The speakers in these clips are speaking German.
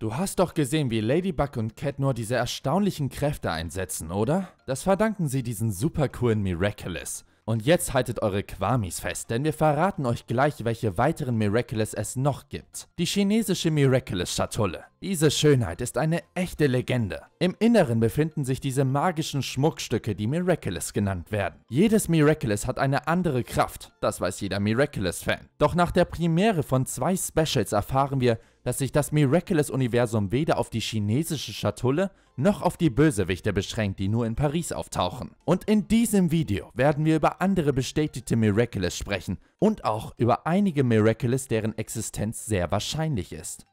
Du hast doch gesehen, wie Ladybug und Cat nur diese erstaunlichen Kräfte einsetzen, oder? Das verdanken sie diesen super coolen Miraculous. Und jetzt haltet eure Kwamis fest, denn wir verraten euch gleich, welche weiteren Miraculous es noch gibt. Die chinesische Miraculous-Schatulle. Diese Schönheit ist eine echte Legende. Im Inneren befinden sich diese magischen Schmuckstücke, die Miraculous genannt werden. Jedes Miraculous hat eine andere Kraft, das weiß jeder Miraculous-Fan. Doch nach der Premiere von zwei Specials erfahren wir, dass sich das Miraculous-Universum weder auf die chinesische Schatulle noch auf die Bösewichte beschränkt, die nur in Paris auftauchen. Und in diesem Video werden wir über andere bestätigte Miraculous sprechen und auch über einige Miraculous, deren Existenz sehr wahrscheinlich ist.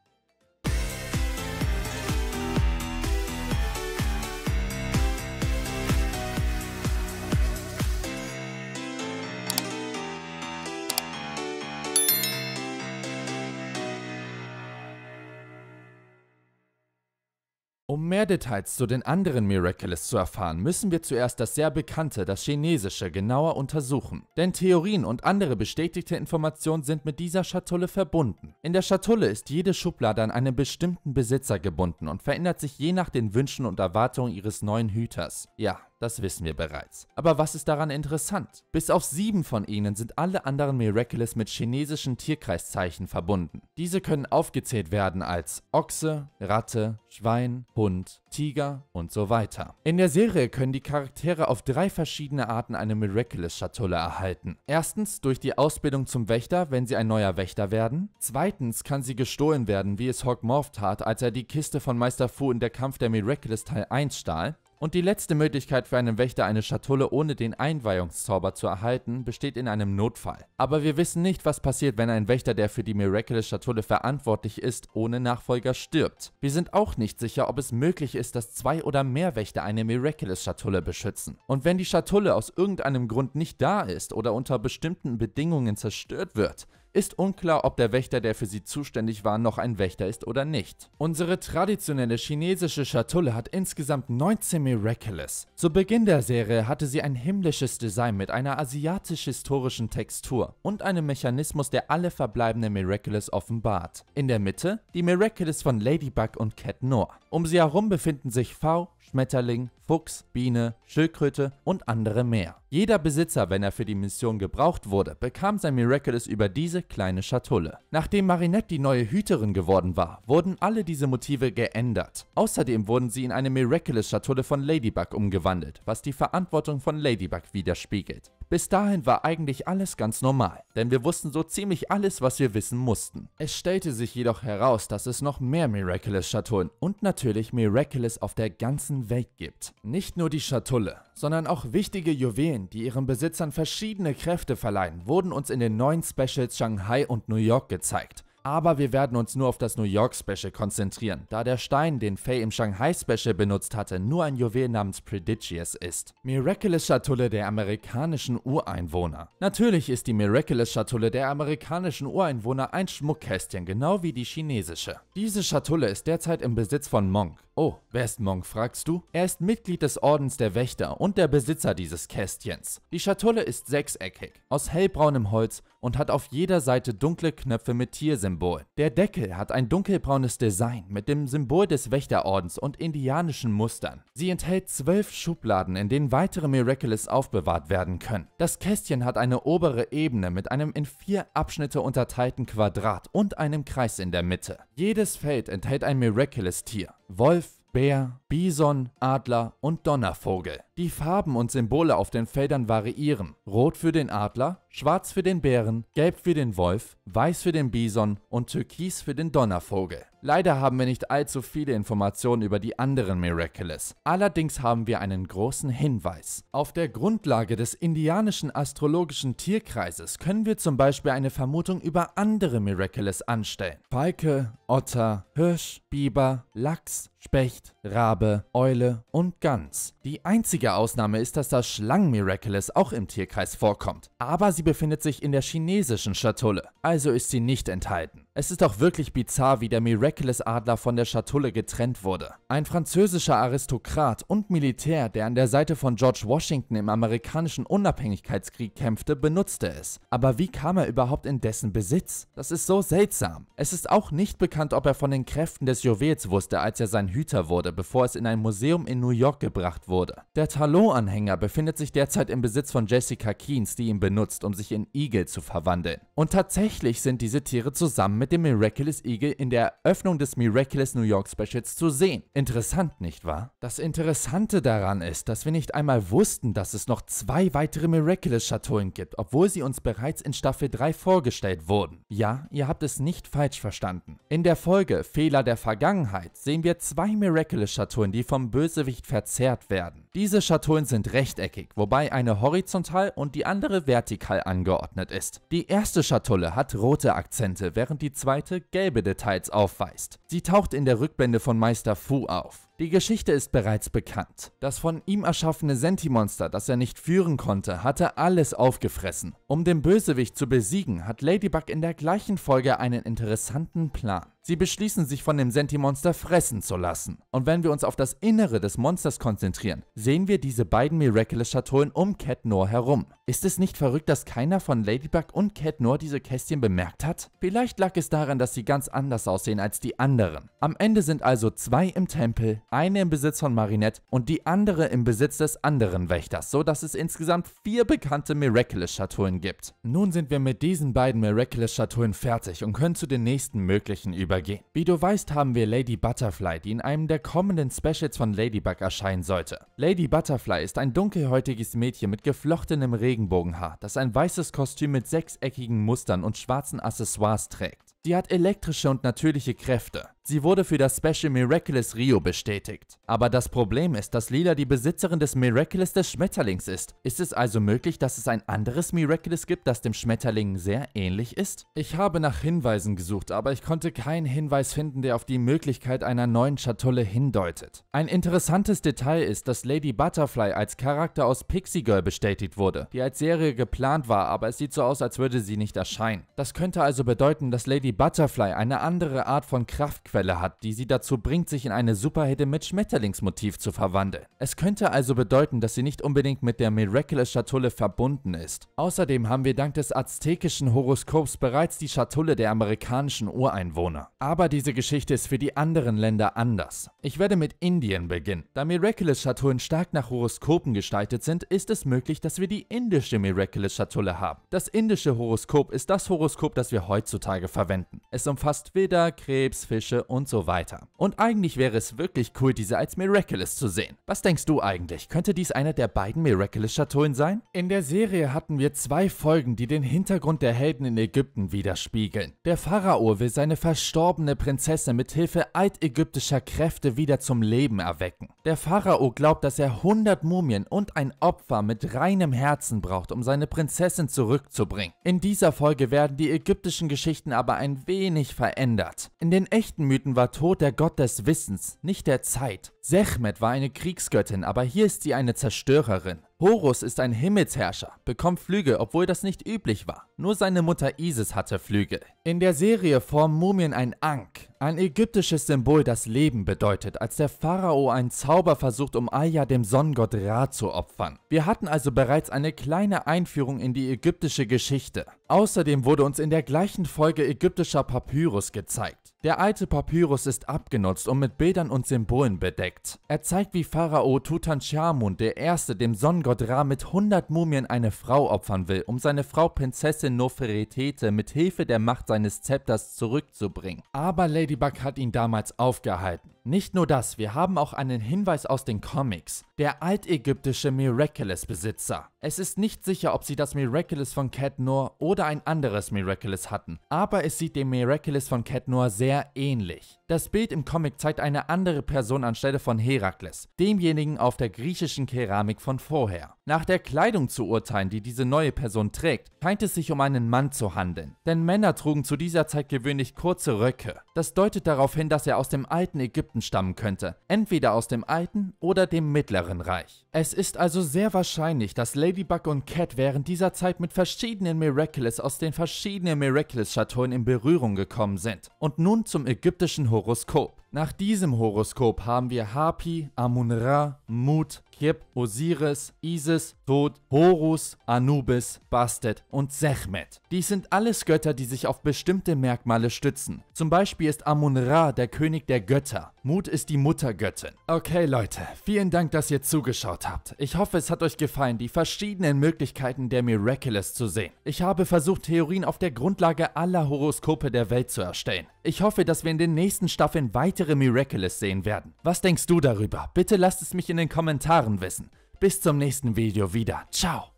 Um mehr Details zu den anderen Miraculous zu erfahren, müssen wir zuerst das sehr bekannte, das chinesische, genauer untersuchen. Denn Theorien und andere bestätigte Informationen sind mit dieser Schatulle verbunden. In der Schatulle ist jede Schublade an einen bestimmten Besitzer gebunden und verändert sich je nach den Wünschen und Erwartungen ihres neuen Hüters. Ja, das wissen wir bereits. Aber was ist daran interessant? Bis auf sieben von ihnen sind alle anderen Miraculous mit chinesischen Tierkreiszeichen verbunden. Diese können aufgezählt werden als Ochse, Ratte, Schwein, Hund, Tiger und so weiter. In der Serie können die Charaktere auf drei verschiedene Arten eine Miraculous-Schatulle erhalten. Erstens durch die Ausbildung zum Wächter, wenn sie ein neuer Wächter werden. Zweitens kann sie gestohlen werden, wie es Hawk Morph tat, als er die Kiste von Meister Fu in der Kampf der Miraculous Teil 1 stahl. Und die letzte Möglichkeit für einen Wächter, eine Schatulle ohne den Einweihungszauber zu erhalten, besteht in einem Notfall. Aber wir wissen nicht, was passiert, wenn ein Wächter, der für die Miraculous-Schatulle verantwortlich ist, ohne Nachfolger stirbt. Wir sind auch nicht sicher, ob es möglich ist, dass zwei oder mehr Wächter eine Miraculous-Schatulle beschützen. Und wenn die Schatulle aus irgendeinem Grund nicht da ist oder unter bestimmten Bedingungen zerstört wird, ist unklar, ob der Wächter, der für sie zuständig war, noch ein Wächter ist oder nicht. Unsere traditionelle chinesische Schatulle hat insgesamt 19 Miraculous. Zu Beginn der Serie hatte sie ein himmlisches Design mit einer asiatisch-historischen Textur und einem Mechanismus, der alle verbleibenden Miraculous offenbart. In der Mitte die Miraculous von Ladybug und Cat Noir. Um sie herum befinden sich V, Schmetterling, Fuchs, Biene, Schildkröte und andere mehr. Jeder Besitzer, wenn er für die Mission gebraucht wurde, bekam sein Miraculous über diese kleine Schatulle. Nachdem Marinette die neue Hüterin geworden war, wurden alle diese Motive geändert. Außerdem wurden sie in eine Miraculous-Schatulle von Ladybug umgewandelt, was die Verantwortung von Ladybug widerspiegelt. Bis dahin war eigentlich alles ganz normal, denn wir wussten so ziemlich alles, was wir wissen mussten. Es stellte sich jedoch heraus, dass es noch mehr Miraculous-Schatullen und natürlich Miraculous auf der ganzen Welt gibt. Nicht nur die Schatulle, sondern auch wichtige Juwelen, die ihren Besitzern verschiedene Kräfte verleihen, wurden uns in den neuen Specials Shanghai und New York gezeigt. Aber wir werden uns nur auf das New York Special konzentrieren, da der Stein, den Faye im Shanghai Special benutzt hatte, nur ein Juwel namens Prodigious ist. Miraculous Schatulle der amerikanischen Ureinwohner. Natürlich ist die Miraculous Schatulle der amerikanischen Ureinwohner ein Schmuckkästchen, genau wie die chinesische. Diese Schatulle ist derzeit im Besitz von Monk. Oh, wer ist Monk, fragst du? Er ist Mitglied des Ordens der Wächter und der Besitzer dieses Kästchens. Die Schatulle ist sechseckig, aus hellbraunem Holz und hat auf jeder Seite dunkle Knöpfe mit Tiersymbolen Wächtersymbol. Der Deckel hat ein dunkelbraunes Design mit dem Symbol des Wächterordens und indianischen Mustern. Sie enthält zwölf Schubladen, in denen weitere Miraculous aufbewahrt werden können. Das Kästchen hat eine obere Ebene mit einem in vier Abschnitte unterteilten Quadrat und einem Kreis in der Mitte. Jedes Feld enthält ein Miraculous-Tier. Wolf, Bär, Bison, Adler und Donnervogel. Die Farben und Symbole auf den Feldern variieren. Rot für den Adler, schwarz für den Bären, gelb für den Wolf, weiß für den Bison und türkis für den Donnervogel. Leider haben wir nicht allzu viele Informationen über die anderen Miraculous. Allerdings haben wir einen großen Hinweis. Auf der Grundlage des indianischen astrologischen Tierkreises können wir zum Beispiel eine Vermutung über andere Miraculous anstellen. Falke, Otter, Hirsch, Biber, Lachs, Specht, Rabe, Eule und Gans. Die einzige Ausnahme ist, dass das Schlangen-Miraculous auch im Tierkreis vorkommt, aber sie befindet sich in der chinesischen Schatulle, also ist sie nicht enthalten. Es ist auch wirklich bizarr, wie der Miraculous Adler von der Schatulle getrennt wurde. Ein französischer Aristokrat und Militär, der an der Seite von George Washington im amerikanischen Unabhängigkeitskrieg kämpfte, benutzte es. Aber wie kam er überhaupt in dessen Besitz? Das ist so seltsam. Es ist auch nicht bekannt, ob er von den Kräften des Juwels wusste, als er sein Hüter wurde, bevor es in ein Museum in New York gebracht wurde. Der Talon-Anhänger befindet sich derzeit im Besitz von Jessica Keynes, die ihn benutzt, um sich in Igel zu verwandeln. Und tatsächlich sind diese Tiere zusammen mit dem Miraculous Eagle in der Eröffnung des Miraculous New York Specials zu sehen. Interessant, nicht wahr? Das Interessante daran ist, dass wir nicht einmal wussten, dass es noch zwei weitere Miraculous-Schatullen gibt, obwohl sie uns bereits in Staffel 3 vorgestellt wurden. Ja, ihr habt es nicht falsch verstanden. In der Folge Fehler der Vergangenheit sehen wir zwei Miraculous-Schatullen, die vom Bösewicht verzehrt werden. Diese Schatullen sind rechteckig, wobei eine horizontal und die andere vertikal angeordnet ist. Die erste Schatulle hat rote Akzente, während die zweite gelbe Details aufweist. Sie taucht in der Rückblende von Meister Fu auf. Die Geschichte ist bereits bekannt. Das von ihm erschaffene Sentimonster, das er nicht führen konnte, hatte alles aufgefressen. Um den Bösewicht zu besiegen, hat Ladybug in der gleichen Folge einen interessanten Plan. Sie beschließen, sich von dem Sentimonster fressen zu lassen. Und wenn wir uns auf das Innere des Monsters konzentrieren, sehen wir diese beiden Miraculous-Schatullen um Cat Noir herum. Ist es nicht verrückt, dass keiner von Ladybug und Cat Noir diese Kästchen bemerkt hat? Vielleicht lag es daran, dass sie ganz anders aussehen als die anderen. Am Ende sind also zwei im Tempel, eine im Besitz von Marinette und die andere im Besitz des anderen Wächters, so dass es insgesamt vier bekannte Miraculous-Schatullen gibt. Nun sind wir mit diesen beiden Miraculous-Schatullen fertig und können zu den nächsten möglichen übergehen. Wie du weißt, haben wir Lady Butterfly, die in einem der kommenden Specials von Ladybug erscheinen sollte. Lady Butterfly ist ein dunkelhäutiges Mädchen mit geflochtenem Regenbogenhaar, das ein weißes Kostüm mit sechseckigen Mustern und schwarzen Accessoires trägt. Sie hat elektrische und natürliche Kräfte. Sie wurde für das Special Miraculous Rio bestätigt. Aber das Problem ist, dass Lila die Besitzerin des Miraculous des Schmetterlings ist. Ist es also möglich, dass es ein anderes Miraculous gibt, das dem Schmetterling sehr ähnlich ist? Ich habe nach Hinweisen gesucht, aber ich konnte keinen Hinweis finden, der auf die Möglichkeit einer neuen Schatulle hindeutet. Ein interessantes Detail ist, dass Lady Butterfly als Charakter aus Pixie Girl bestätigt wurde, die als Serie geplant war, aber es sieht so aus, als würde sie nicht erscheinen. Das könnte also bedeuten, dass Lady Butterfly eine andere Art von Kraft Lichtquelle hat, die sie dazu bringt, sich in eine Superhitte mit Schmetterlingsmotiv zu verwandeln. Es könnte also bedeuten, dass sie nicht unbedingt mit der Miraculous-Schatulle verbunden ist. Außerdem haben wir dank des aztekischen Horoskops bereits die Schatulle der amerikanischen Ureinwohner. Aber diese Geschichte ist für die anderen Länder anders. Ich werde mit Indien beginnen. Da Miraculous-Schatullen stark nach Horoskopen gestaltet sind, ist es möglich, dass wir die indische Miraculous-Schatulle haben. Das indische Horoskop ist das Horoskop, das wir heutzutage verwenden. Es umfasst Widder, Krebs, Fische und so weiter. Und eigentlich wäre es wirklich cool, diese als Miraculous zu sehen. Was denkst du eigentlich? Könnte dies eine der beiden Miraculous-Schatullen sein? In der Serie hatten wir zwei Folgen, die den Hintergrund der Helden in Ägypten widerspiegeln. Der Pharao will seine verstorbene Prinzessin mit Hilfe altägyptischer Kräfte wieder zum Leben erwecken. Der Pharao glaubt, dass er 100 Mumien und ein Opfer mit reinem Herzen braucht, um seine Prinzessin zurückzubringen. In dieser Folge werden die ägyptischen Geschichten aber ein wenig verändert. In den echten Angemyten war Tod der Gott des Wissens, nicht der Zeit. Sekhmet war eine Kriegsgöttin, aber hier ist sie eine Zerstörerin. Horus ist ein Himmelsherrscher, bekommt Flügel, obwohl das nicht üblich war. Nur seine Mutter Isis hatte Flügel. In der Serie formen Mumien ein Ankh, ein ägyptisches Symbol, das Leben bedeutet, als der Pharao einen Zauber versucht, um Aya dem Sonnengott Ra zu opfern. Wir hatten also bereits eine kleine Einführung in die ägyptische Geschichte. Außerdem wurde uns in der gleichen Folge ägyptischer Papyrus gezeigt. Der alte Papyrus ist abgenutzt und mit Bildern und Symbolen bedeckt. Er zeigt, wie Pharao Tutanchamun, der erste dem Sonnengott Gott mit 100 Mumien eine Frau opfern will, um seine Frau Prinzessin Noferetete mit Hilfe der Macht seines Zepters zurückzubringen. Aber Ladybug hat ihn damals aufgehalten. Nicht nur das, wir haben auch einen Hinweis aus den Comics. Der altägyptische Miraculous-Besitzer. Es ist nicht sicher, ob sie das Miraculous von Cat oder ein anderes Miraculous hatten, aber es sieht dem Miraculous von Cat sehr ähnlich. Das Bild im Comic zeigt eine andere Person anstelle von Herakles, demjenigen auf der griechischen Keramik von vorher. Nach der Kleidung zu urteilen, die diese neue Person trägt, scheint es sich um einen Mann zu handeln, denn Männer trugen zu dieser Zeit gewöhnlich kurze Röcke. Das deutet darauf hin, dass er aus dem alten Ägypten Ägypten stammen könnte, entweder aus dem Alten oder dem Mittleren Reich. Es ist also sehr wahrscheinlich, dass Ladybug und Cat während dieser Zeit mit verschiedenen Miraculous aus den verschiedenen Miraculous-Schatullen in Berührung gekommen sind. Und nun zum ägyptischen Horoskop. Nach diesem Horoskop haben wir Hapi, Amun-Ra, Mut, Kip, Osiris, Isis, Tod, Horus, Anubis, Bastet und Sechmet. Dies sind alles Götter, die sich auf bestimmte Merkmale stützen. Zum Beispiel ist Amun-Ra der König der Götter. Mut ist die Muttergöttin. Okay Leute, vielen Dank, dass ihr zugeschaut habt. Ich hoffe, es hat euch gefallen, die verschiedenen Möglichkeiten der Miraculous zu sehen. Ich habe versucht, Theorien auf der Grundlage aller Horoskope der Welt zu erstellen. Ich hoffe, dass wir in den nächsten Staffeln weitere Miraculous sehen werden. Was denkst du darüber? Bitte lasst es mich in den Kommentaren wissen. Bis zum nächsten Video wieder. Ciao.